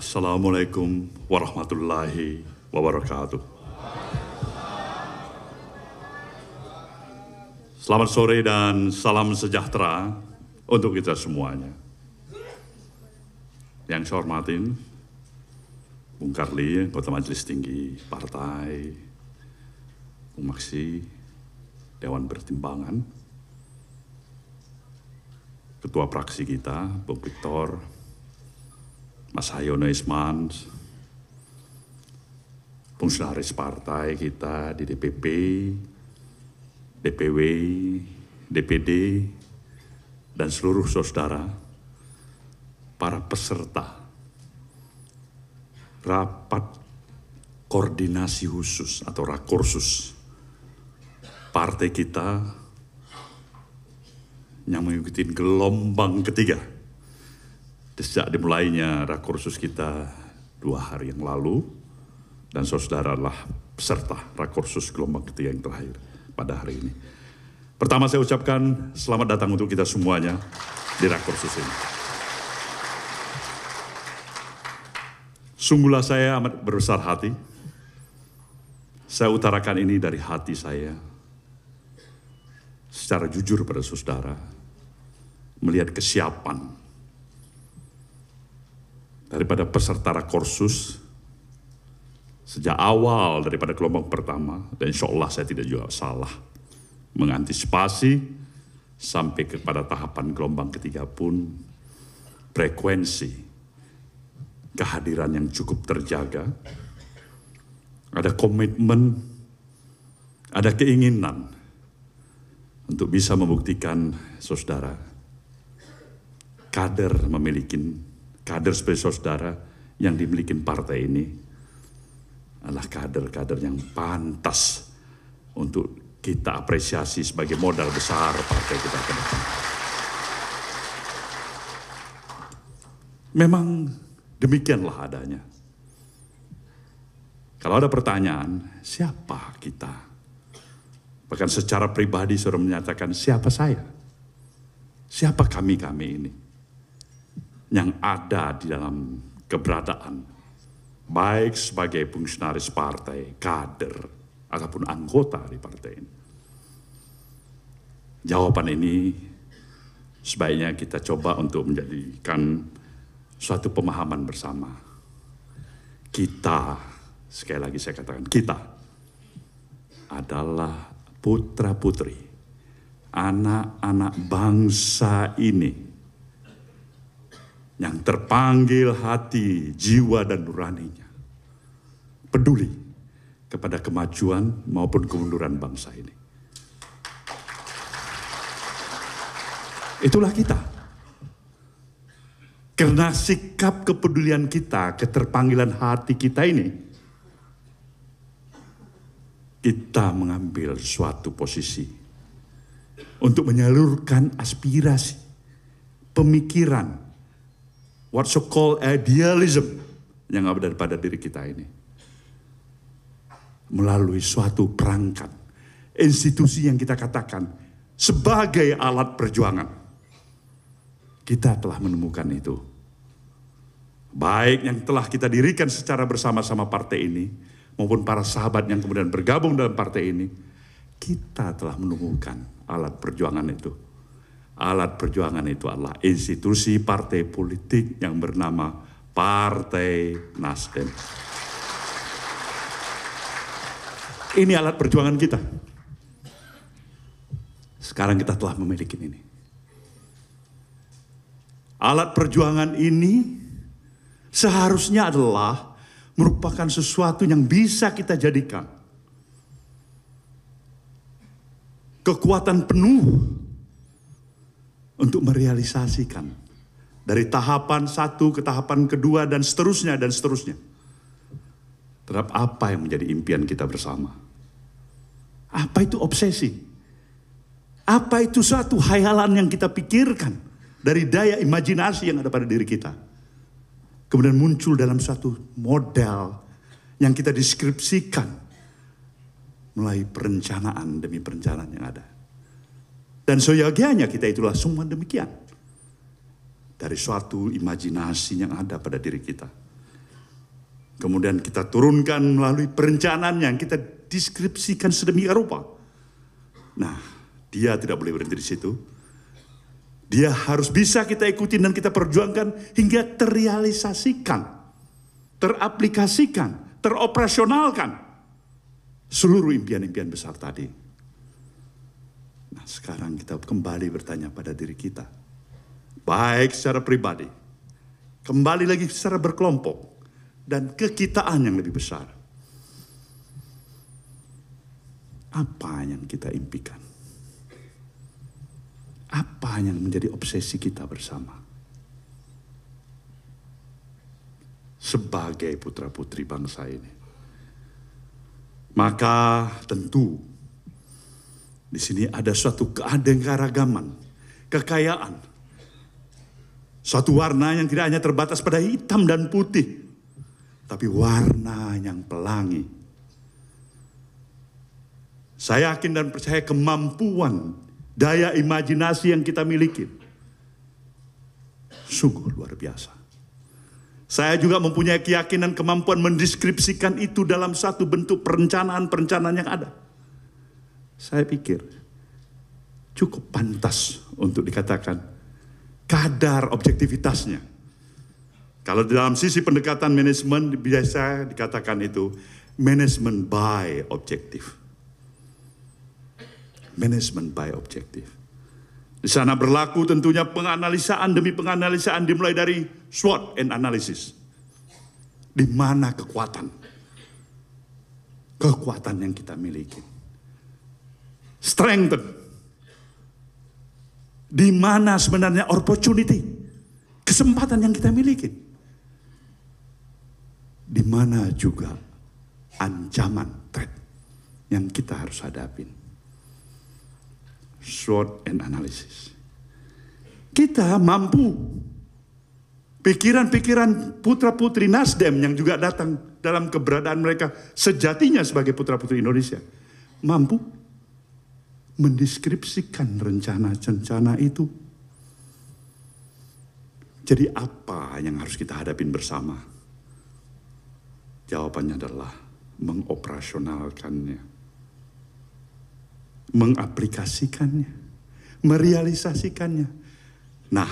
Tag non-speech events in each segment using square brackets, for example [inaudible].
Assalamualaikum warahmatullahi wabarakatuh. Selamat sore dan salam sejahtera untuk kita semuanya. Yang saya hormatin, Bung Karli, Kota Majelis Tinggi Partai, Bung Maksi, Dewan Pertimbangan, Ketua Praksi kita, Bung Victor, Mas Hayono Isman, fungsionaris partai kita di DPP, DPW, DPD, dan seluruh saudara, para peserta rapat koordinasi khusus atau rakursus partai kita yang mengikuti gelombang ketiga sejak dimulainya rakursus kita dua hari yang lalu dan saudara adalah peserta rakursus gelombang ketiga yang terakhir pada hari ini. Pertama saya ucapkan selamat datang untuk kita semuanya di rakursus ini. Sungguhlah saya amat berbesar hati. Saya utarakan ini dari hati saya secara jujur pada saudara melihat kesiapan daripada peserta rakorsus sejak awal daripada kelompok pertama dan insya Allah saya tidak juga salah mengantisipasi sampai kepada tahapan gelombang ketiga pun frekuensi kehadiran yang cukup terjaga ada komitmen ada keinginan untuk bisa membuktikan saudara kader memiliki kader sebagai saudara yang dimiliki partai ini adalah kader-kader yang pantas untuk kita apresiasi sebagai modal besar partai kita ke depan. Memang demikianlah adanya. Kalau ada pertanyaan, siapa kita? Bahkan secara pribadi sudah menyatakan siapa saya? Siapa kami-kami ini? yang ada di dalam keberadaan, baik sebagai fungsionaris partai, kader, ataupun anggota di partai ini. Jawaban ini sebaiknya kita coba untuk menjadikan suatu pemahaman bersama. Kita, sekali lagi saya katakan, kita adalah putra-putri, anak-anak bangsa ini yang terpanggil hati, jiwa, dan nuraninya. Peduli kepada kemajuan maupun kemunduran bangsa ini. Itulah kita. Karena sikap kepedulian kita, keterpanggilan hati kita ini, kita mengambil suatu posisi untuk menyalurkan aspirasi, pemikiran, what so call idealism yang ada pada diri kita ini. Melalui suatu perangkat, institusi yang kita katakan sebagai alat perjuangan. Kita telah menemukan itu. Baik yang telah kita dirikan secara bersama-sama partai ini, maupun para sahabat yang kemudian bergabung dalam partai ini, kita telah menemukan alat perjuangan itu Alat perjuangan itu adalah institusi partai politik yang bernama Partai Nasdem. Ini alat perjuangan kita. Sekarang kita telah memiliki ini. Alat perjuangan ini seharusnya adalah merupakan sesuatu yang bisa kita jadikan kekuatan penuh untuk merealisasikan dari tahapan satu ke tahapan kedua dan seterusnya dan seterusnya terhadap apa yang menjadi impian kita bersama. Apa itu obsesi? Apa itu suatu hayalan yang kita pikirkan dari daya imajinasi yang ada pada diri kita? Kemudian muncul dalam suatu model yang kita deskripsikan melalui perencanaan demi perencanaan yang ada. Dan seyogianya kita itulah semua demikian. Dari suatu imajinasi yang ada pada diri kita. Kemudian kita turunkan melalui perencanaan yang kita deskripsikan sedemikian rupa. Nah, dia tidak boleh berhenti di situ. Dia harus bisa kita ikuti dan kita perjuangkan hingga terrealisasikan, teraplikasikan, teroperasionalkan seluruh impian-impian besar tadi Nah sekarang kita kembali bertanya pada diri kita. Baik secara pribadi, kembali lagi secara berkelompok, dan kekitaan yang lebih besar. Apa yang kita impikan? Apa yang menjadi obsesi kita bersama? Sebagai putra-putri bangsa ini. Maka tentu di sini ada suatu keanekaragaman, kekayaan. Suatu warna yang tidak hanya terbatas pada hitam dan putih, tapi warna yang pelangi. Saya yakin dan percaya kemampuan daya imajinasi yang kita miliki sungguh luar biasa. Saya juga mempunyai keyakinan kemampuan mendeskripsikan itu dalam satu bentuk perencanaan-perencanaan yang ada saya pikir cukup pantas untuk dikatakan kadar objektivitasnya. Kalau dalam sisi pendekatan manajemen biasa dikatakan itu manajemen by objektif. Manajemen by objektif. Di sana berlaku tentunya penganalisaan demi penganalisaan dimulai dari SWOT and analysis. Di mana kekuatan? Kekuatan yang kita miliki strengthen. Di mana sebenarnya opportunity, kesempatan yang kita miliki. Di mana juga ancaman threat yang kita harus hadapin. Short and analysis. Kita mampu pikiran-pikiran putra-putri Nasdem yang juga datang dalam keberadaan mereka sejatinya sebagai putra-putri Indonesia mampu mendeskripsikan rencana-rencana itu. Jadi apa yang harus kita hadapin bersama? Jawabannya adalah mengoperasionalkannya. Mengaplikasikannya. Merealisasikannya. Nah,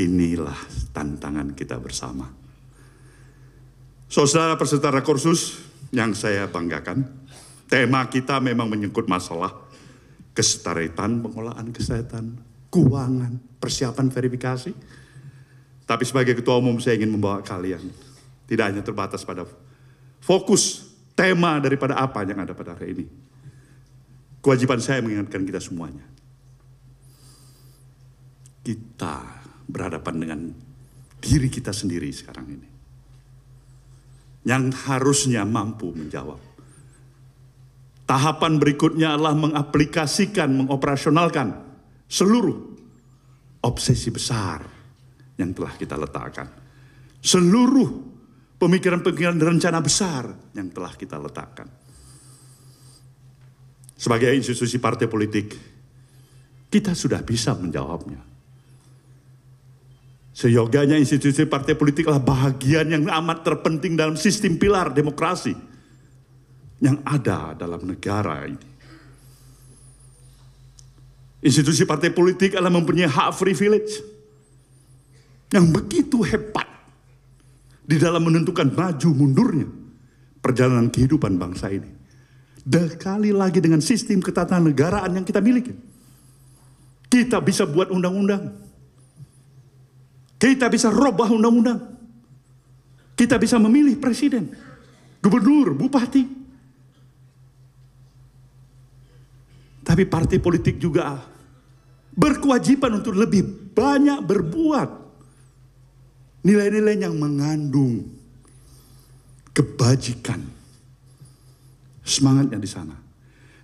inilah tantangan kita bersama. Saudara peserta kursus yang saya banggakan, tema kita memang menyangkut masalah kesetaraan pengelolaan kesehatan, keuangan, persiapan verifikasi. Tapi sebagai ketua umum saya ingin membawa kalian tidak hanya terbatas pada fokus tema daripada apa yang ada pada hari ini. Kewajiban saya mengingatkan kita semuanya. Kita berhadapan dengan diri kita sendiri sekarang ini. Yang harusnya mampu menjawab Tahapan berikutnya adalah mengaplikasikan, mengoperasionalkan seluruh obsesi besar yang telah kita letakkan. Seluruh pemikiran-pemikiran rencana besar yang telah kita letakkan. Sebagai institusi partai politik, kita sudah bisa menjawabnya. Seyoganya institusi partai politik adalah bahagian yang amat terpenting dalam sistem pilar demokrasi yang ada dalam negara ini. Institusi partai politik adalah mempunyai hak privilege yang begitu hebat di dalam menentukan maju mundurnya perjalanan kehidupan bangsa ini. Dekali lagi dengan sistem ketatanegaraan yang kita miliki. Kita bisa buat undang-undang. Kita bisa robah undang-undang. Kita bisa memilih presiden, gubernur, bupati, Tapi partai politik juga ah, berkewajiban untuk lebih banyak berbuat nilai-nilai yang mengandung kebajikan. Semangatnya di sana.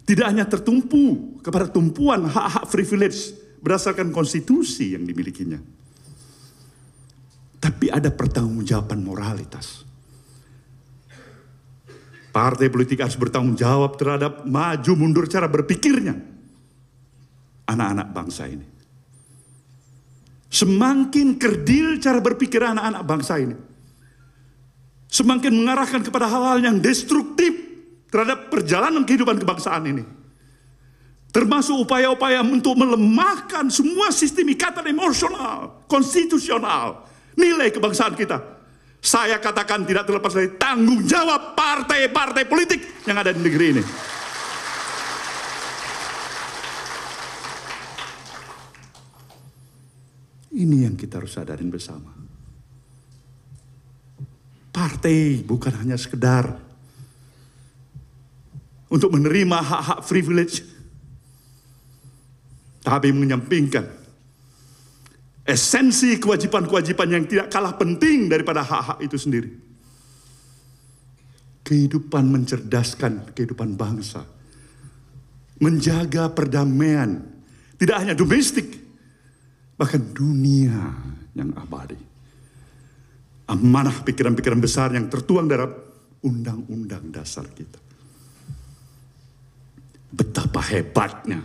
Tidak hanya tertumpu kepada tumpuan hak-hak privilege berdasarkan konstitusi yang dimilikinya. Tapi ada pertanggungjawaban moralitas. Partai politik harus bertanggung jawab terhadap maju mundur cara berpikirnya anak-anak bangsa ini. Semakin kerdil cara berpikir anak-anak bangsa ini. Semakin mengarahkan kepada hal-hal yang destruktif terhadap perjalanan kehidupan kebangsaan ini. Termasuk upaya-upaya untuk melemahkan semua sistem ikatan emosional, konstitusional, nilai kebangsaan kita. Saya katakan tidak terlepas dari tanggung jawab partai-partai politik yang ada di negeri ini. Ini yang kita harus sadarin bersama. Partai bukan hanya sekedar untuk menerima hak-hak privilege, tapi menyampingkan esensi kewajiban-kewajiban yang tidak kalah penting daripada hak-hak itu sendiri. Kehidupan mencerdaskan kehidupan bangsa. Menjaga perdamaian. Tidak hanya domestik. Bahkan dunia yang abadi. Amanah pikiran-pikiran besar yang tertuang dalam undang-undang dasar kita. Betapa hebatnya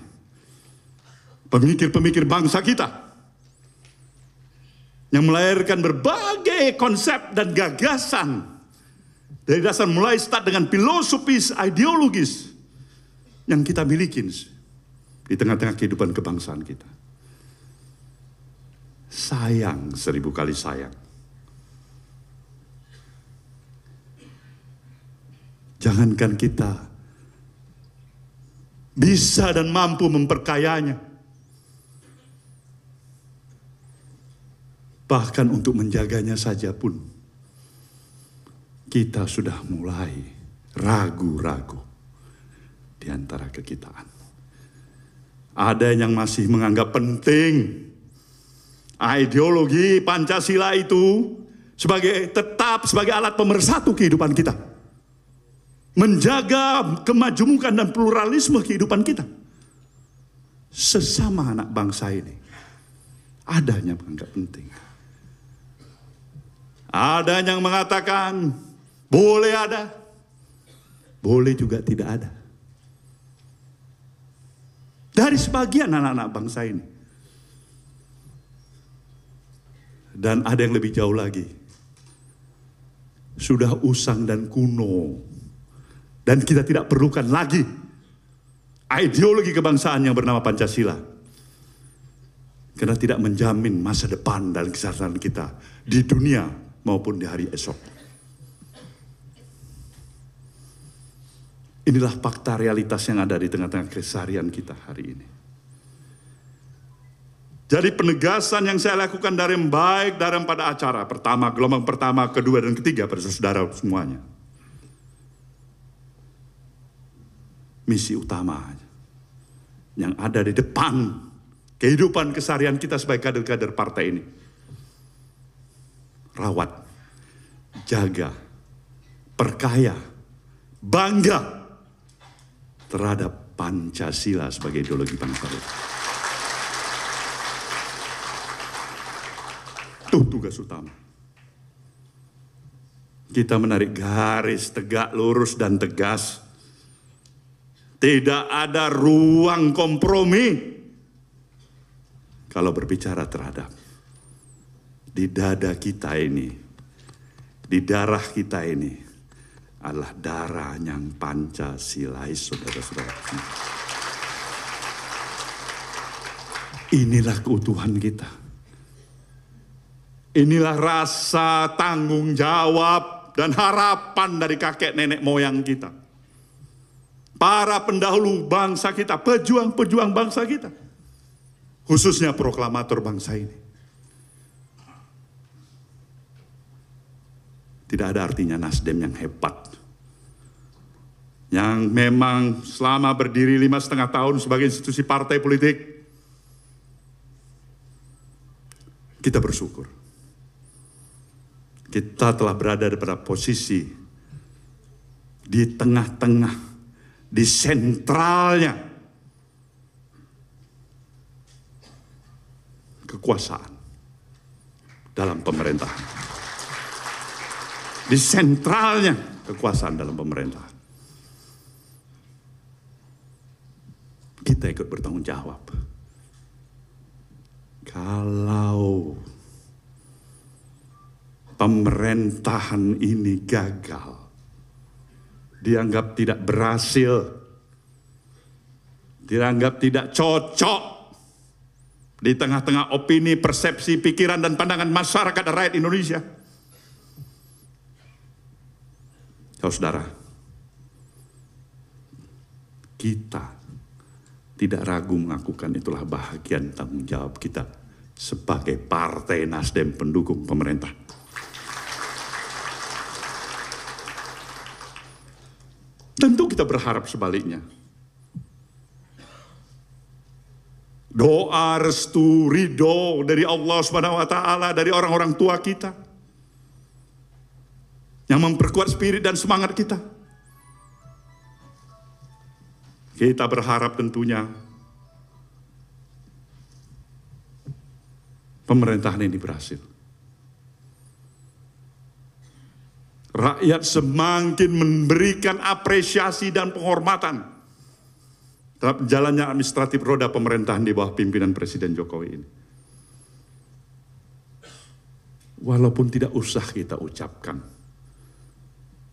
pemikir-pemikir bangsa kita yang melahirkan berbagai konsep dan gagasan dari dasar mulai start dengan filosofis ideologis yang kita miliki di tengah-tengah kehidupan kebangsaan kita. Sayang seribu kali sayang. Jangankan kita bisa dan mampu memperkayanya Bahkan untuk menjaganya saja pun kita sudah mulai ragu-ragu di antara kekitaan. Ada yang masih menganggap penting ideologi Pancasila itu sebagai tetap sebagai alat pemersatu kehidupan kita. Menjaga kemajumukan dan pluralisme kehidupan kita. Sesama anak bangsa ini adanya menganggap penting. Ada yang mengatakan boleh ada, boleh juga tidak ada. Dari sebagian anak-anak bangsa ini. Dan ada yang lebih jauh lagi. Sudah usang dan kuno. Dan kita tidak perlukan lagi ideologi kebangsaan yang bernama Pancasila. Karena tidak menjamin masa depan dan kesehatan kita di dunia maupun di hari esok. Inilah fakta realitas yang ada di tengah-tengah keseharian kita hari ini. Jadi penegasan yang saya lakukan dari yang baik dalam pada acara pertama, gelombang pertama, kedua, dan ketiga pada saudara semuanya. Misi utama yang ada di depan kehidupan kesarian kita sebagai kader-kader partai ini rawat, jaga, perkaya, bangga terhadap Pancasila sebagai ideologi bangsa. Itu tugas utama. Kita menarik garis tegak lurus dan tegas. Tidak ada ruang kompromi kalau berbicara terhadap di dada kita ini, di darah kita ini adalah darah yang Pancasilais, saudara-saudara. Inilah keutuhan kita. Inilah rasa tanggung jawab dan harapan dari kakek nenek moyang kita. Para pendahulu bangsa kita, pejuang-pejuang bangsa kita. Khususnya proklamator bangsa ini Tidak ada artinya Nasdem yang hebat. Yang memang selama berdiri lima setengah tahun sebagai institusi partai politik, kita bersyukur. Kita telah berada pada posisi di tengah-tengah, di sentralnya kekuasaan dalam pemerintahan di sentralnya kekuasaan dalam pemerintahan. Kita ikut bertanggung jawab. Kalau pemerintahan ini gagal, dianggap tidak berhasil, dianggap tidak cocok, di tengah-tengah opini, persepsi, pikiran, dan pandangan masyarakat dan rakyat Indonesia. Saudara, kita tidak ragu melakukan itulah bahagian tanggung jawab kita sebagai partai Nasdem pendukung pemerintah. Tentu kita berharap sebaliknya. Doa restu ridho dari Allah Subhanahu wa taala dari orang-orang tua kita yang memperkuat spirit dan semangat kita. Kita berharap tentunya pemerintahan ini berhasil. Rakyat semakin memberikan apresiasi dan penghormatan terhadap jalannya administratif roda pemerintahan di bawah pimpinan Presiden Jokowi ini. Walaupun tidak usah kita ucapkan,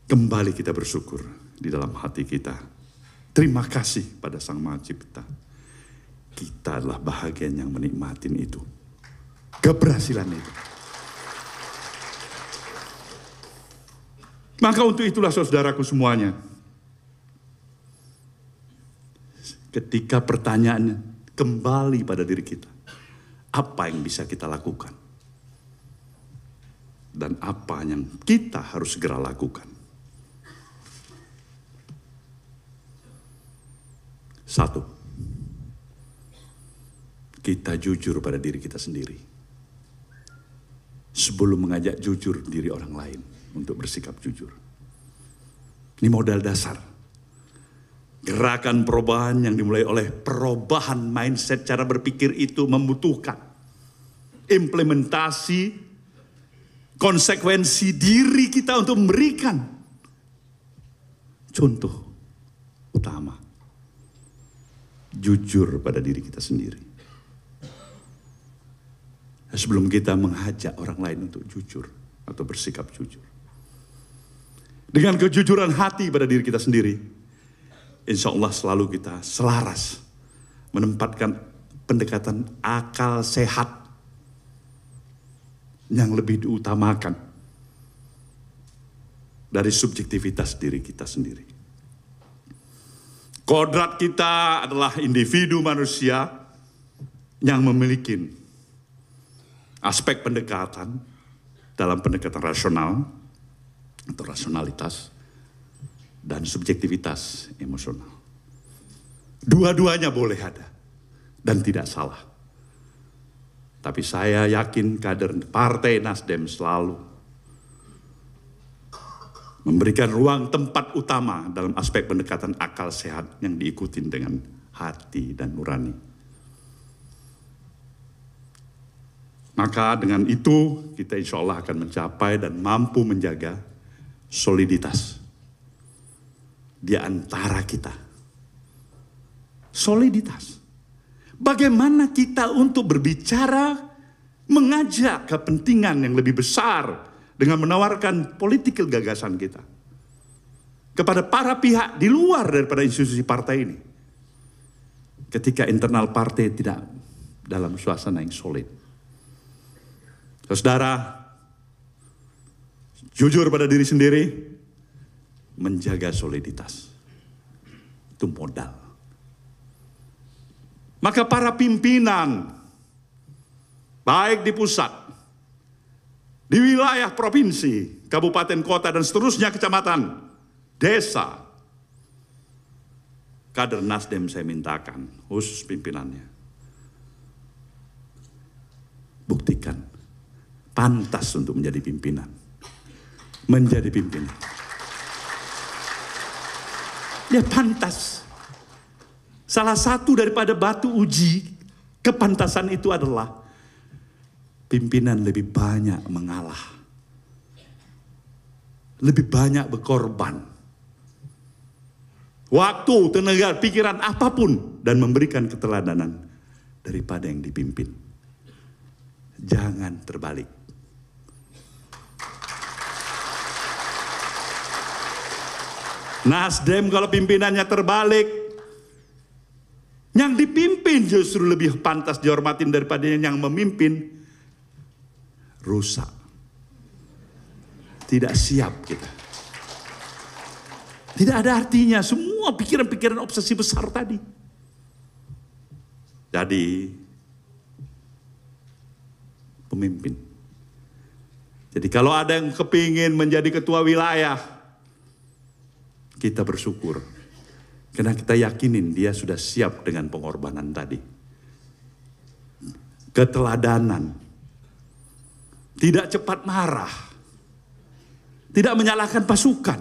Kembali kita bersyukur di dalam hati kita. Terima kasih pada Sang Maha Cipta. Kita adalah bahagian yang menikmatin itu. Keberhasilan itu. Maka untuk itulah saudaraku semuanya. Ketika pertanyaannya kembali pada diri kita. Apa yang bisa kita lakukan? Dan apa yang kita harus segera lakukan? Satu, kita jujur pada diri kita sendiri. Sebelum mengajak jujur diri orang lain untuk bersikap jujur. Ini modal dasar. Gerakan perubahan yang dimulai oleh perubahan mindset cara berpikir itu membutuhkan implementasi konsekuensi diri kita untuk memberikan contoh utama jujur pada diri kita sendiri. Nah, sebelum kita mengajak orang lain untuk jujur atau bersikap jujur. Dengan kejujuran hati pada diri kita sendiri, insya Allah selalu kita selaras menempatkan pendekatan akal sehat yang lebih diutamakan dari subjektivitas diri kita sendiri. Kodrat kita adalah individu manusia yang memiliki aspek pendekatan dalam pendekatan rasional atau rasionalitas dan subjektivitas emosional. Dua-duanya boleh ada dan tidak salah. Tapi saya yakin kader Partai Nasdem selalu memberikan ruang tempat utama dalam aspek pendekatan akal sehat yang diikuti dengan hati dan nurani. Maka dengan itu kita insya Allah akan mencapai dan mampu menjaga soliditas di antara kita. Soliditas. Bagaimana kita untuk berbicara, mengajak kepentingan yang lebih besar, dengan menawarkan political gagasan kita kepada para pihak di luar daripada institusi partai ini. Ketika internal partai tidak dalam suasana yang solid. Saudara, jujur pada diri sendiri, menjaga soliditas. Itu modal. Maka para pimpinan, baik di pusat, di wilayah provinsi, kabupaten, kota, dan seterusnya kecamatan, desa, kader Nasdem saya mintakan, khusus pimpinannya. Buktikan, pantas untuk menjadi pimpinan. Menjadi pimpinan. Ya pantas. Salah satu daripada batu uji kepantasan itu adalah pimpinan lebih banyak mengalah. Lebih banyak berkorban. Waktu, tenaga, pikiran apapun dan memberikan keteladanan daripada yang dipimpin. Jangan terbalik. Nasdem kalau pimpinannya terbalik, yang dipimpin justru lebih pantas dihormatin daripada yang memimpin rusak. Tidak siap kita. Tidak ada artinya semua pikiran-pikiran obsesi besar tadi. Jadi pemimpin. Jadi kalau ada yang kepingin menjadi ketua wilayah, kita bersyukur. Karena kita yakinin dia sudah siap dengan pengorbanan tadi. Keteladanan tidak cepat marah. Tidak menyalahkan pasukan.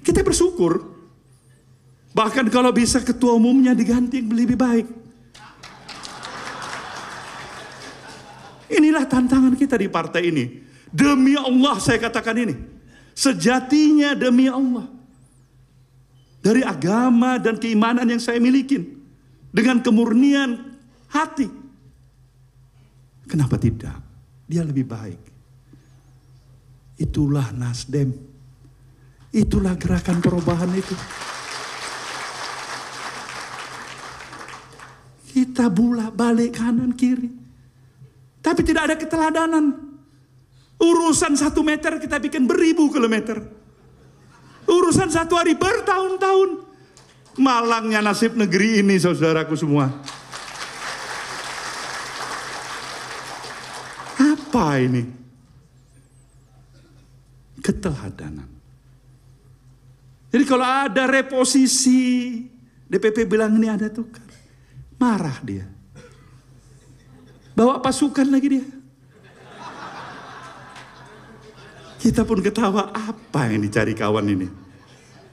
Kita bersyukur. Bahkan kalau bisa ketua umumnya diganti lebih baik. Inilah tantangan kita di partai ini. Demi Allah saya katakan ini. Sejatinya demi Allah dari agama dan keimanan yang saya miliki dengan kemurnian hati. Kenapa tidak? Dia lebih baik. Itulah Nasdem. Itulah gerakan perubahan itu. Kita bula balik kanan kiri. Tapi tidak ada keteladanan. Urusan satu meter kita bikin beribu kilometer. Urusan satu hari bertahun-tahun. Malangnya nasib negeri ini saudaraku semua. Apa ini? Keteladanan. Jadi kalau ada reposisi, DPP bilang ini ada tukar. Marah dia. Bawa pasukan lagi dia. Kita pun ketawa, apa yang dicari kawan ini?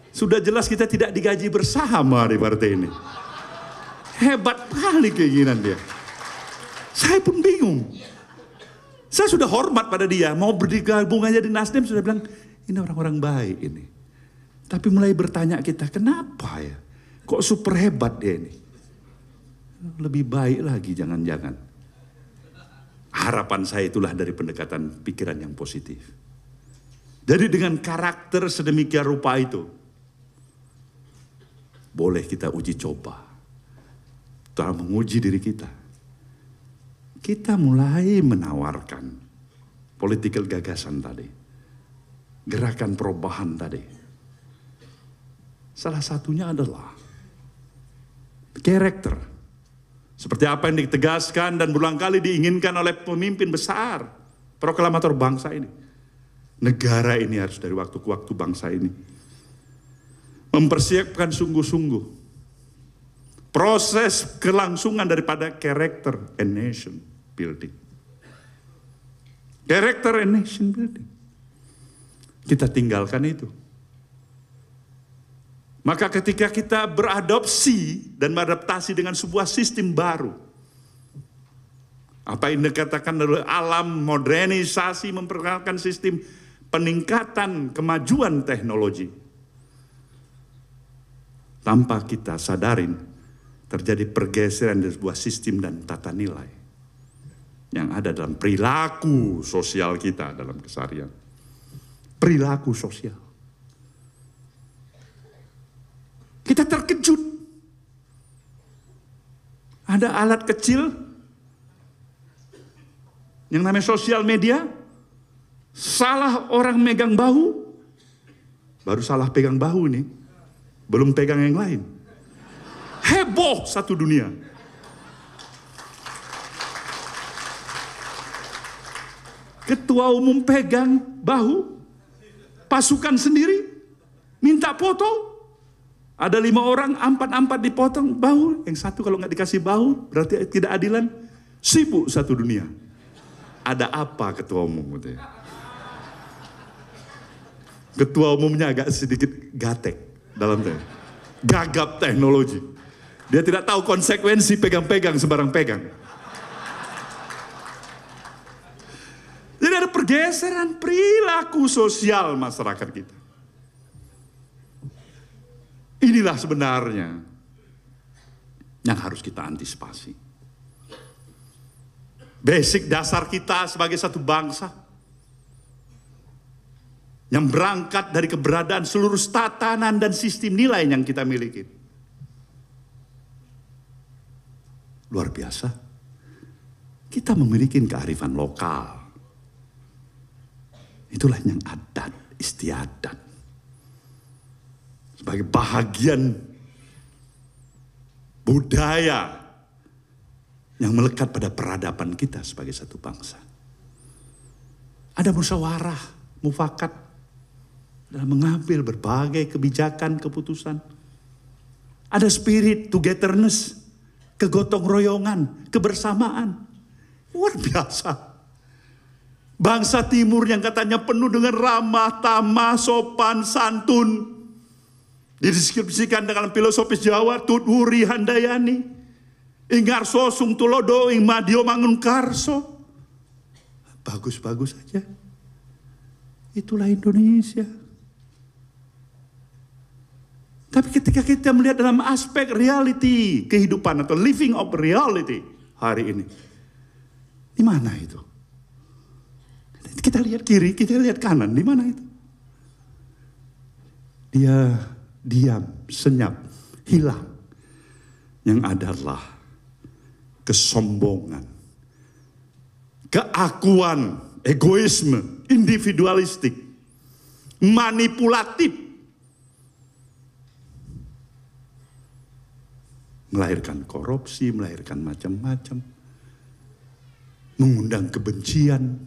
Sudah jelas kita tidak digaji bersama di partai ini. Hebat kali keinginan dia. Saya pun bingung. Saya sudah hormat pada dia, mau bergabung aja di Nasdem sudah bilang, ini orang-orang baik ini. Tapi mulai bertanya kita, kenapa ya? Kok super hebat dia ini? Lebih baik lagi jangan-jangan. Harapan saya itulah dari pendekatan pikiran yang positif. Jadi dengan karakter sedemikian rupa itu, boleh kita uji coba. Tuhan menguji diri kita. Kita mulai menawarkan political gagasan tadi. Gerakan perubahan tadi. Salah satunya adalah karakter. Seperti apa yang ditegaskan dan berulang kali diinginkan oleh pemimpin besar, proklamator bangsa ini negara ini harus dari waktu ke waktu bangsa ini. Mempersiapkan sungguh-sungguh proses kelangsungan daripada character and nation building. Character and nation building. Kita tinggalkan itu. Maka ketika kita beradopsi dan beradaptasi dengan sebuah sistem baru, apa yang dikatakan oleh alam modernisasi memperkenalkan sistem peningkatan kemajuan teknologi. Tanpa kita sadarin, terjadi pergeseran dari sebuah sistem dan tata nilai yang ada dalam perilaku sosial kita dalam kesarian. Perilaku sosial. Kita terkejut. Ada alat kecil yang namanya sosial media, Salah orang megang bahu, baru salah pegang bahu ini, Belum pegang yang lain. Heboh satu dunia. Ketua umum pegang bahu, pasukan sendiri, minta foto, ada lima orang, empat empat dipotong bahu. Yang satu kalau nggak dikasih bahu, berarti tidak adilan. Sibuk satu dunia. Ada apa ketua umum? ketua umumnya agak sedikit gatek dalam teh. Gagap teknologi. Dia tidak tahu konsekuensi pegang-pegang sebarang pegang. Jadi ada pergeseran perilaku sosial masyarakat kita. Inilah sebenarnya yang harus kita antisipasi. Basic dasar kita sebagai satu bangsa yang berangkat dari keberadaan seluruh tatanan dan sistem nilai yang kita miliki. Luar biasa. Kita memiliki kearifan lokal. Itulah yang adat, istiadat. Sebagai bahagian budaya yang melekat pada peradaban kita sebagai satu bangsa. Ada musyawarah, mufakat, dalam mengambil berbagai kebijakan, keputusan. Ada spirit togetherness, kegotong royongan, kebersamaan. Luar biasa. Bangsa timur yang katanya penuh dengan ramah, tamah, sopan, santun. Dideskripsikan dengan filosofis Jawa, Tuturi Handayani. Ingarso Sung Tulodo, Ing Madio Mangun Karso. Bagus-bagus saja. Itulah Indonesia. Tapi ketika kita melihat dalam aspek reality kehidupan atau living of reality hari ini, di mana itu? Kita lihat kiri, kita lihat kanan, di mana itu? Dia diam, senyap, hilang. Yang adalah kesombongan, keakuan, egoisme, individualistik, manipulatif, melahirkan korupsi, melahirkan macam-macam, mengundang kebencian,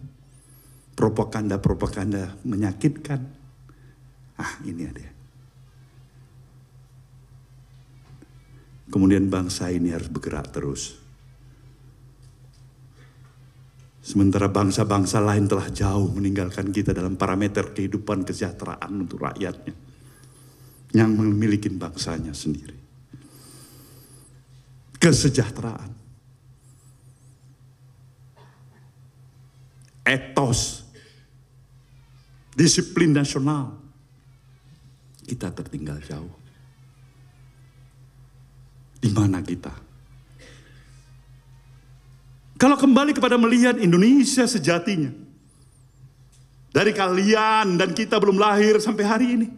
propaganda-propaganda menyakitkan. Ah, ini ada. Kemudian bangsa ini harus bergerak terus. Sementara bangsa-bangsa lain telah jauh meninggalkan kita dalam parameter kehidupan kesejahteraan untuk rakyatnya. Yang memiliki bangsanya sendiri kesejahteraan. Etos, disiplin nasional, kita tertinggal jauh. Di mana kita? Kalau kembali kepada melihat Indonesia sejatinya, dari kalian dan kita belum lahir sampai hari ini,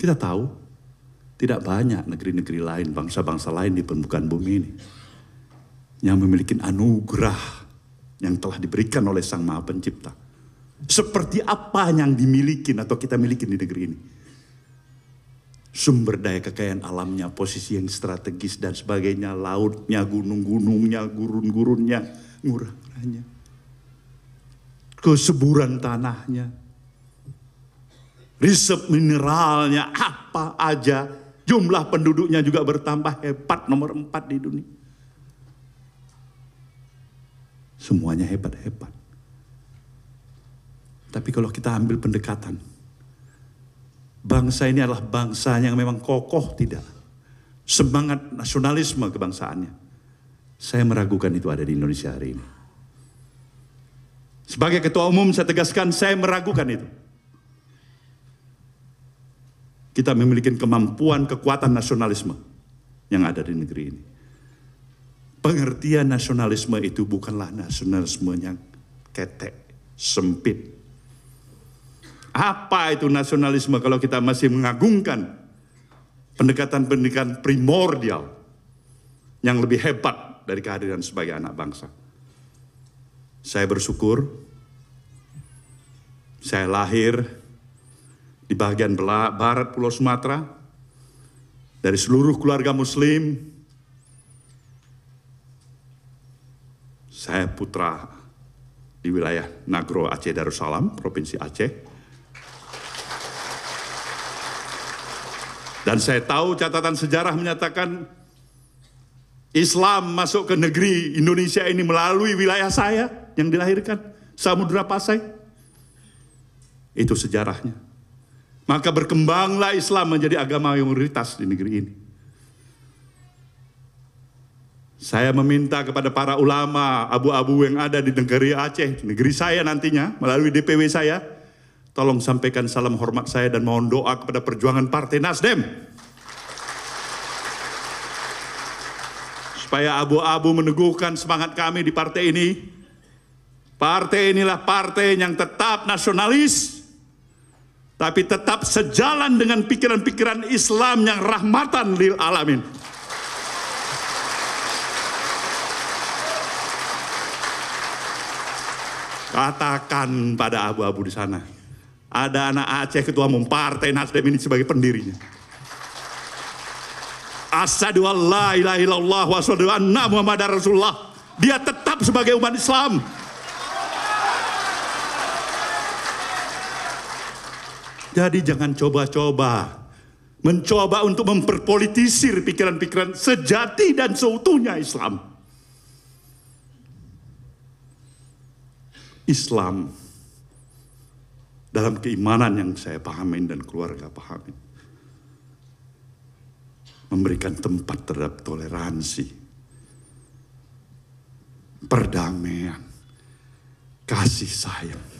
kita tahu tidak banyak negeri-negeri lain, bangsa-bangsa lain di permukaan bumi ini yang memiliki anugerah yang telah diberikan oleh Sang Maha Pencipta. Seperti apa yang dimiliki atau kita miliki di negeri ini. Sumber daya kekayaan alamnya, posisi yang strategis dan sebagainya, lautnya, gunung-gunungnya, gurun-gurunnya, ngurah-ngurahnya. Keseburan tanahnya, riset mineralnya, apa aja Jumlah penduduknya juga bertambah hebat nomor empat di dunia. Semuanya hebat-hebat. Tapi kalau kita ambil pendekatan, bangsa ini adalah bangsa yang memang kokoh tidak. Semangat nasionalisme kebangsaannya. Saya meragukan itu ada di Indonesia hari ini. Sebagai ketua umum saya tegaskan saya meragukan itu kita memiliki kemampuan kekuatan nasionalisme yang ada di negeri ini. Pengertian nasionalisme itu bukanlah nasionalisme yang ketek, sempit. Apa itu nasionalisme kalau kita masih mengagungkan pendekatan-pendekatan primordial yang lebih hebat dari kehadiran sebagai anak bangsa. Saya bersyukur saya lahir di bagian barat Pulau Sumatera, dari seluruh keluarga Muslim, saya putra di wilayah Nagro Aceh Darussalam, Provinsi Aceh. Dan saya tahu catatan sejarah menyatakan Islam masuk ke negeri Indonesia ini melalui wilayah saya yang dilahirkan, Samudra Pasai. Itu sejarahnya. Maka berkembanglah Islam menjadi agama mayoritas di negeri ini. Saya meminta kepada para ulama, abu-abu yang ada di negeri Aceh, negeri saya nantinya, melalui DPW saya, tolong sampaikan salam hormat saya dan mohon doa kepada perjuangan Partai Nasdem. Supaya abu-abu meneguhkan semangat kami di partai ini. Partai inilah partai yang tetap nasionalis, tapi tetap sejalan dengan pikiran-pikiran Islam yang rahmatan lil alamin. Katakan pada abu-abu di sana, ada anak Aceh ketua umum partai Nasdem ini sebagai pendirinya. Asadu Allah ilaha wa anna Muhammad Rasulullah. Dia tetap sebagai umat Islam. Jadi jangan coba-coba mencoba untuk memperpolitisir pikiran-pikiran sejati dan seutuhnya Islam. Islam dalam keimanan yang saya pahamin dan keluarga pahami memberikan tempat terhadap toleransi, perdamaian, kasih sayang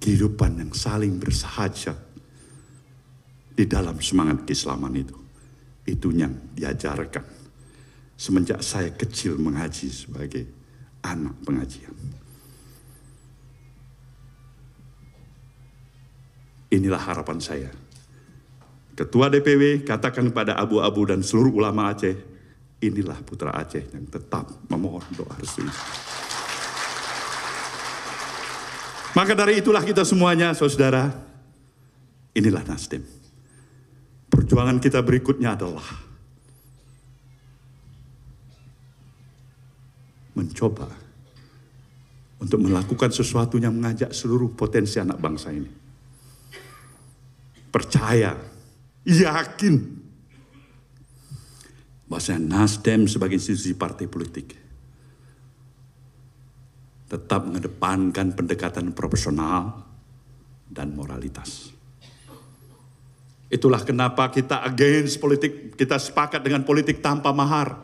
kehidupan yang saling bersahajat di dalam semangat keislaman itu. Itu yang diajarkan. Semenjak saya kecil mengaji sebagai anak pengajian. Inilah harapan saya. Ketua DPW katakan kepada abu-abu dan seluruh ulama Aceh, inilah putra Aceh yang tetap memohon doa restu maka dari itulah kita semuanya, saudara, inilah Nasdem. Perjuangan kita berikutnya adalah mencoba untuk melakukan sesuatu yang mengajak seluruh potensi anak bangsa ini. Percaya, yakin, bahwa Nasdem sebagai institusi partai politik tetap mengedepankan pendekatan profesional dan moralitas. Itulah kenapa kita against politik, kita sepakat dengan politik tanpa mahar.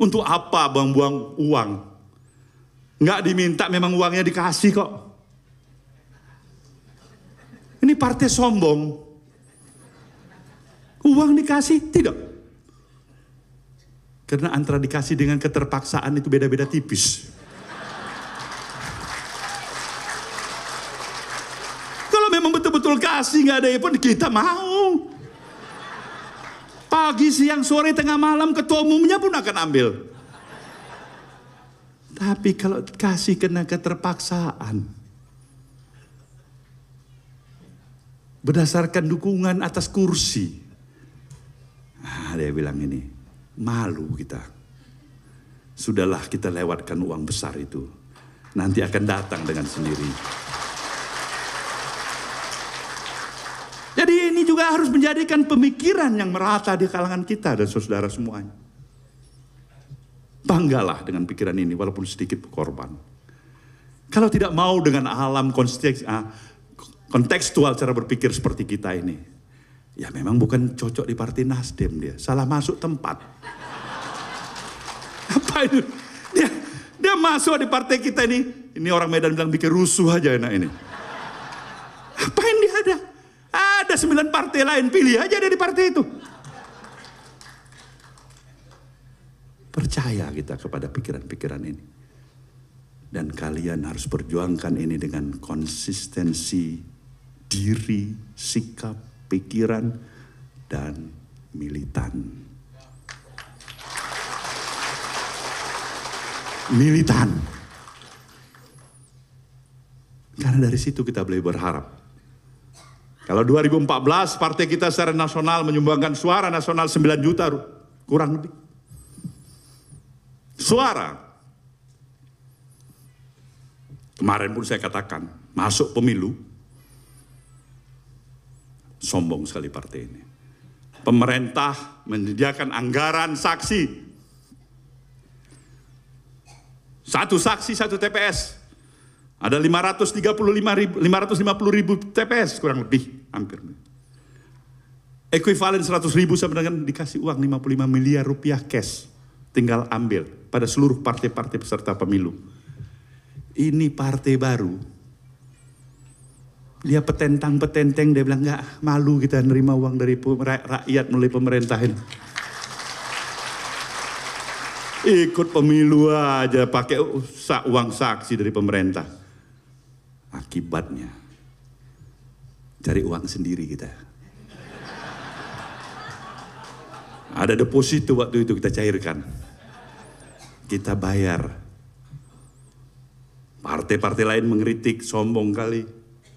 Untuk apa buang-buang uang? Nggak diminta memang uangnya dikasih kok. Ini partai sombong. Uang dikasih? Tidak. Karena antara dikasih dengan keterpaksaan itu beda-beda tipis. kasih nggak ada pun kita mau. Pagi, siang, sore, tengah malam ketua umumnya pun akan ambil. Tapi kalau kasih kena keterpaksaan. Berdasarkan dukungan atas kursi. Nah, dia bilang ini, malu kita. Sudahlah kita lewatkan uang besar itu. Nanti akan datang dengan sendiri Jadi ini juga harus menjadikan pemikiran yang merata di kalangan kita dan saudara semuanya. Banggalah dengan pikiran ini walaupun sedikit korban. Kalau tidak mau dengan alam konteks, ah, kontekstual cara berpikir seperti kita ini. Ya memang bukan cocok di partai Nasdem dia. Salah masuk tempat. [laughs] Apa itu? Dia, dia masuk di partai kita ini. Ini orang Medan bilang bikin rusuh aja enak ini ada sembilan partai lain, pilih aja dari partai itu. Percaya kita kepada pikiran-pikiran ini. Dan kalian harus perjuangkan ini dengan konsistensi diri, sikap, pikiran, dan militan. Militan. Karena dari situ kita boleh berharap kalau 2014 partai kita secara nasional menyumbangkan suara nasional 9 juta kurang lebih. Suara. Kemarin pun saya katakan, masuk pemilu sombong sekali partai ini. Pemerintah menyediakan anggaran saksi. Satu saksi, satu TPS. Ada 535 550 ribu TPS kurang lebih hampir. Ekuivalen 100 ribu sama dengan dikasih uang 55 miliar rupiah cash. Tinggal ambil pada seluruh partai-partai peserta pemilu. Ini partai baru. Dia petentang-petenteng, dia bilang, nggak malu kita nerima uang dari rakyat melalui pemerintah ini ikut pemilu aja pakai uang saksi dari pemerintah akibatnya. Cari uang sendiri kita. Ada deposito waktu itu kita cairkan. Kita bayar. Partai-partai lain mengkritik, sombong kali.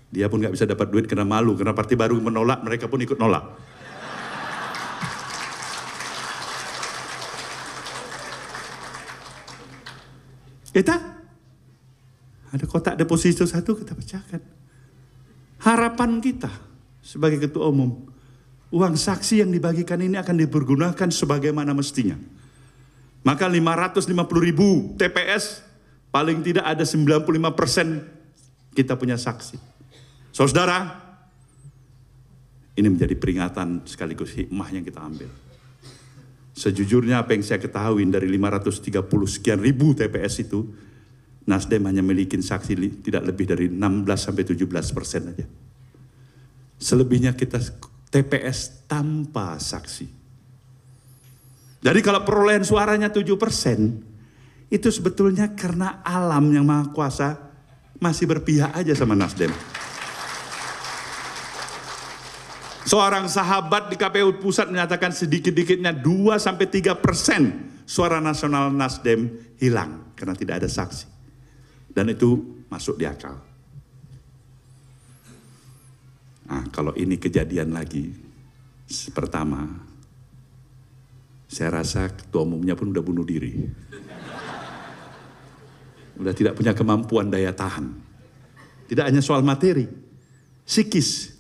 Dia pun nggak bisa dapat duit karena malu. Karena partai baru menolak, mereka pun ikut nolak. Kita ada kotak deposito satu kita pecahkan. Harapan kita sebagai ketua umum, uang saksi yang dibagikan ini akan dipergunakan sebagaimana mestinya. Maka 550 ribu TPS paling tidak ada 95 persen kita punya saksi. Saudara, ini menjadi peringatan sekaligus hikmah yang kita ambil. Sejujurnya apa yang saya ketahui dari 530 sekian ribu TPS itu, Nasdem hanya memiliki saksi tidak lebih dari 16 sampai 17 persen aja. Selebihnya kita TPS tanpa saksi. Jadi kalau perolehan suaranya 7 persen, itu sebetulnya karena alam yang maha kuasa masih berpihak aja sama Nasdem. Seorang sahabat di KPU pusat menyatakan sedikit-dikitnya 2 sampai 3 persen suara nasional Nasdem hilang karena tidak ada saksi. Dan itu masuk di akal. Nah, kalau ini kejadian lagi, pertama, saya rasa ketua umumnya pun udah bunuh diri. Udah tidak punya kemampuan daya tahan. Tidak hanya soal materi, psikis.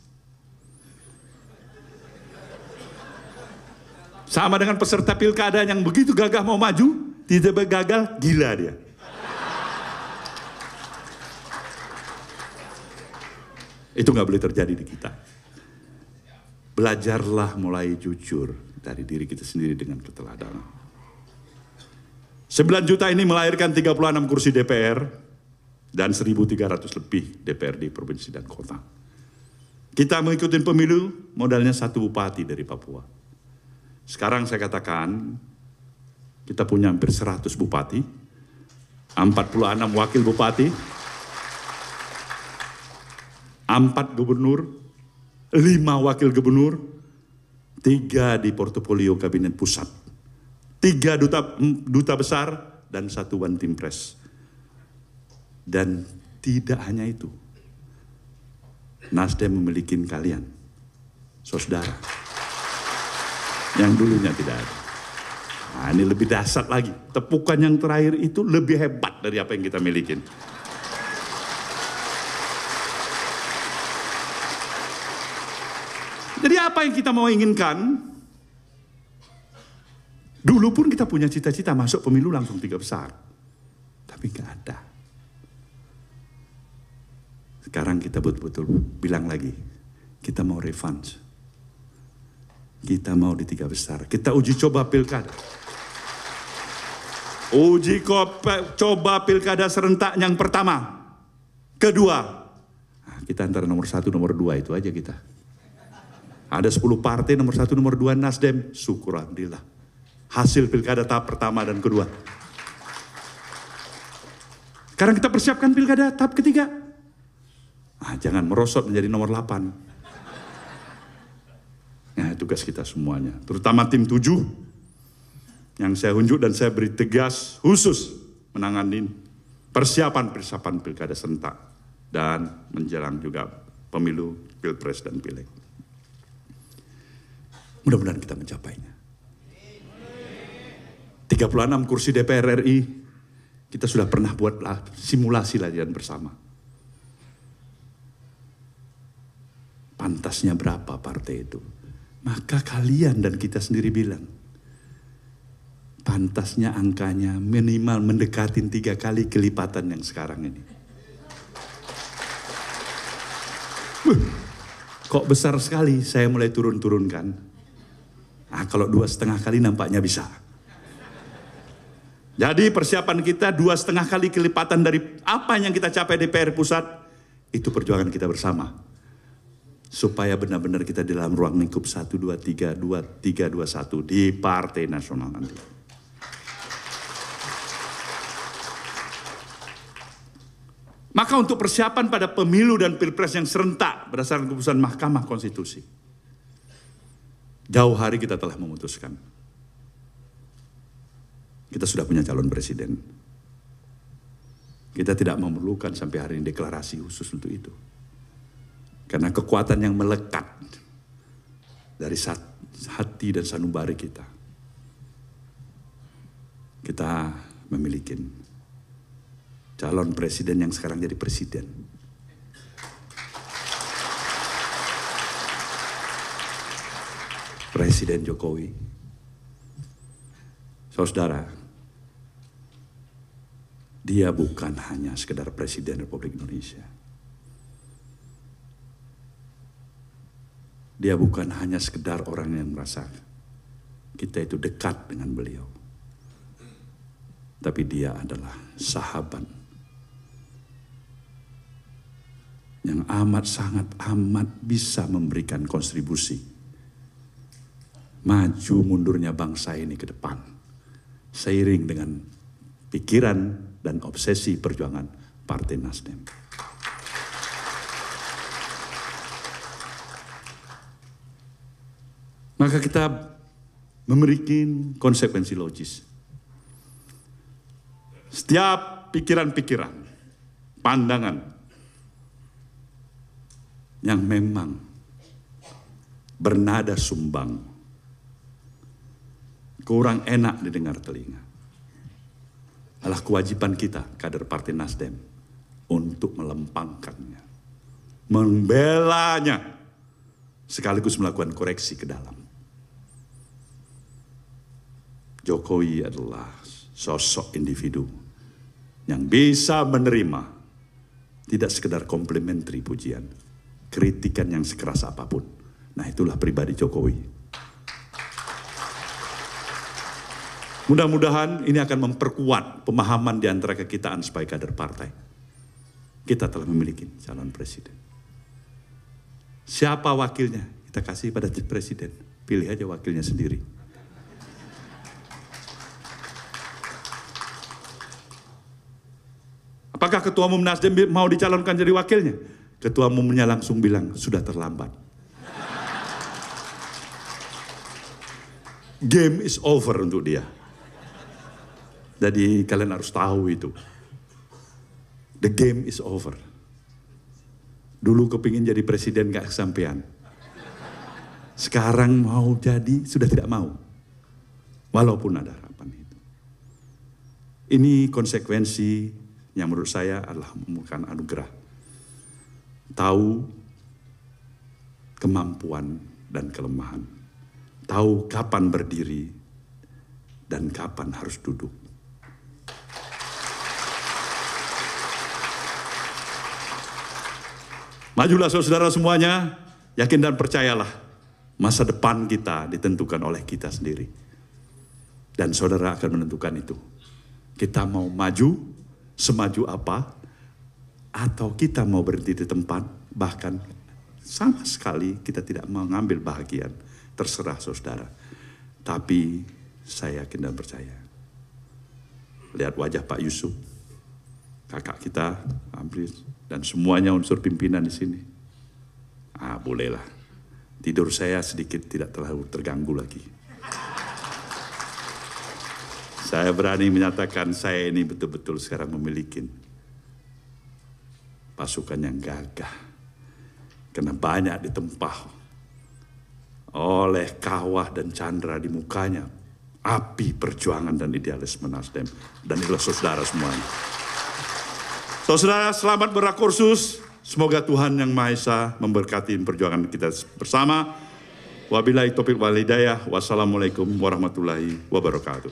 Sama dengan peserta pilkada yang begitu gagah mau maju, tidak gagal, gila dia. Itu nggak boleh terjadi di kita. Belajarlah mulai jujur dari diri kita sendiri dengan keteladanan. 9 juta ini melahirkan 36 kursi DPR dan 1.300 lebih DPRD provinsi dan kota. Kita mengikuti pemilu modalnya satu bupati dari Papua. Sekarang saya katakan kita punya hampir 100 bupati, 46 wakil bupati, empat gubernur, lima wakil gubernur, tiga di portofolio kabinet pusat, tiga duta, duta besar, dan satu one team press. Dan tidak hanya itu, Nasdem memiliki kalian, saudara, yang dulunya tidak ada. Nah, ini lebih dasar lagi. Tepukan yang terakhir itu lebih hebat dari apa yang kita miliki. apa yang kita mau inginkan, dulu pun kita punya cita-cita masuk pemilu langsung tiga besar. Tapi gak ada. Sekarang kita betul-betul bilang lagi, kita mau refund. Kita mau di tiga besar. Kita uji coba pilkada. Uji coba pilkada serentak yang pertama. Kedua, nah, kita antara nomor satu, nomor dua itu aja kita. Ada 10 partai nomor satu, nomor dua Nasdem. Syukur Alhamdulillah. Hasil pilkada tahap pertama dan kedua. Sekarang kita persiapkan pilkada tahap ketiga. Ah, jangan merosot menjadi nomor 8. Nah, ya, tugas kita semuanya, terutama tim 7 yang saya unjuk dan saya beri tegas khusus menangani persiapan-persiapan pilkada serentak dan menjelang juga pemilu, pilpres dan pileg. Mudah-mudahan kita mencapainya. 36 kursi DPR RI, kita sudah pernah buat simulasi latihan bersama. Pantasnya berapa partai itu? Maka kalian dan kita sendiri bilang, pantasnya angkanya minimal mendekatin tiga kali kelipatan yang sekarang ini. kok besar sekali saya mulai turun-turunkan. Nah, kalau dua setengah kali nampaknya bisa. Jadi persiapan kita dua setengah kali kelipatan dari apa yang kita capai di PR pusat, itu perjuangan kita bersama. Supaya benar-benar kita di dalam ruang lingkup satu dua tiga dua tiga dua satu di Partai Nasional nanti. Maka untuk persiapan pada pemilu dan pilpres yang serentak berdasarkan keputusan Mahkamah Konstitusi. Jauh hari kita telah memutuskan. Kita sudah punya calon presiden. Kita tidak memerlukan sampai hari ini deklarasi khusus untuk itu. Karena kekuatan yang melekat dari hati dan sanubari kita. Kita memiliki calon presiden yang sekarang jadi presiden Presiden Jokowi. Saudara, dia bukan hanya sekedar Presiden Republik Indonesia. Dia bukan hanya sekedar orang yang merasa kita itu dekat dengan beliau. Tapi dia adalah sahabat yang amat sangat amat bisa memberikan kontribusi maju mundurnya bangsa ini ke depan. Seiring dengan pikiran dan obsesi perjuangan Partai Nasdem. Maka kita memiliki konsekuensi logis. Setiap pikiran-pikiran, pandangan yang memang bernada sumbang kurang enak didengar telinga. Adalah kewajiban kita, kader Partai Nasdem, untuk melempangkannya, membelanya, sekaligus melakukan koreksi ke dalam. Jokowi adalah sosok individu yang bisa menerima tidak sekedar komplementari pujian, kritikan yang sekeras apapun. Nah itulah pribadi Jokowi. Mudah-mudahan ini akan memperkuat pemahaman di antara kekitaan sebagai kader partai. Kita telah memiliki calon presiden. Siapa wakilnya? Kita kasih pada presiden. Pilih aja wakilnya sendiri. Apakah ketua umum Nasdem mau dicalonkan jadi wakilnya? Ketua umumnya langsung bilang, sudah terlambat. Game is over untuk dia. Jadi kalian harus tahu itu. The game is over. Dulu kepingin jadi presiden gak kesampaian. Sekarang mau jadi sudah tidak mau. Walaupun ada harapan itu. Ini konsekuensi yang menurut saya adalah bukan anugerah. Tahu kemampuan dan kelemahan. Tahu kapan berdiri dan kapan harus duduk. Majulah saudara-saudara semuanya, yakin dan percayalah, masa depan kita ditentukan oleh kita sendiri. Dan saudara akan menentukan itu. Kita mau maju, semaju apa, atau kita mau berhenti di tempat, bahkan sama sekali kita tidak mengambil bahagian. Terserah saudara. Tapi saya yakin dan percaya. Lihat wajah Pak Yusuf, kakak kita, Amri, dan semuanya unsur pimpinan di sini. Ah, bolehlah. Tidur saya sedikit tidak terlalu terganggu lagi. Saya berani menyatakan saya ini betul-betul sekarang memiliki pasukan yang gagah. Karena banyak ditempah oleh kawah dan candra di mukanya. Api perjuangan dan idealisme Nasdem. Dan itulah saudara semuanya. Saudara, selamat berakursus. Semoga Tuhan Yang Maha Esa memberkati perjuangan kita bersama. Wabillahi taufiq Walidayah. Wassalamualaikum warahmatullahi wabarakatuh.